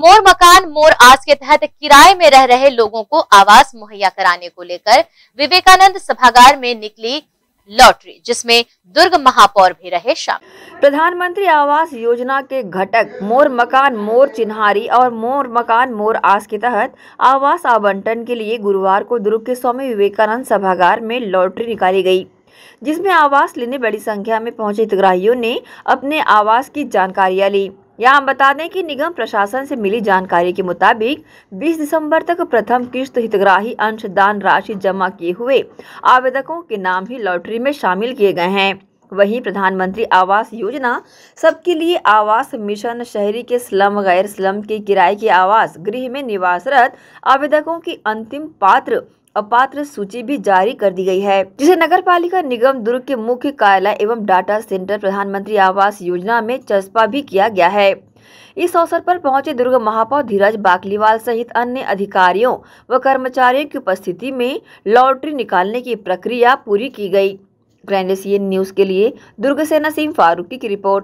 मोर मकान मोर आज के तहत किराए में रह रहे लोगों को आवास मुहैया कराने को लेकर विवेकानंद सभागार में निकली लॉटरी जिसमें दुर्ग महापौर भी रहे शामिल प्रधानमंत्री आवास योजना के घटक मोर मकान मोर चिन्हारी और मोर मकान मोर आस के तहत आवास आवंटन के लिए गुरुवार को दुर्ग के स्वामी विवेकानंद सभागार में लॉटरी निकाली गई जिसमें आवास लेने बड़ी संख्या में पहुंचे हितग्राहियों ने अपने आवास की जानकारियां ली यहाँ बता दें कि निगम प्रशासन से मिली जानकारी के मुताबिक 20 दिसंबर तक प्रथम किश्त हितग्राही अंशदान राशि जमा किए हुए आवेदकों के नाम ही लॉटरी में शामिल किए गए हैं वहीं प्रधानमंत्री आवास योजना सबके लिए आवास मिशन शहरी के स्लम गैर स्लम के किराए के आवास गृह में निवासरत आवेदकों की अंतिम पात्र अपात्र सूची भी जारी कर दी गई है जिसे नगर पालिका निगम दुर्ग के मुख्य कार्यालय एवं डाटा सेंटर प्रधानमंत्री आवास योजना में चस्पा भी किया गया है इस अवसर पर पहुंचे दुर्ग महापौर धीरज बाकलीवाल सहित अन्य अधिकारियों व कर्मचारियों की उपस्थिति में लॉटरी निकालने की प्रक्रिया पूरी की गयी ग्रैंड न्यूज के लिए दुर्ग सेना सिंह फारूकी की रिपोर्ट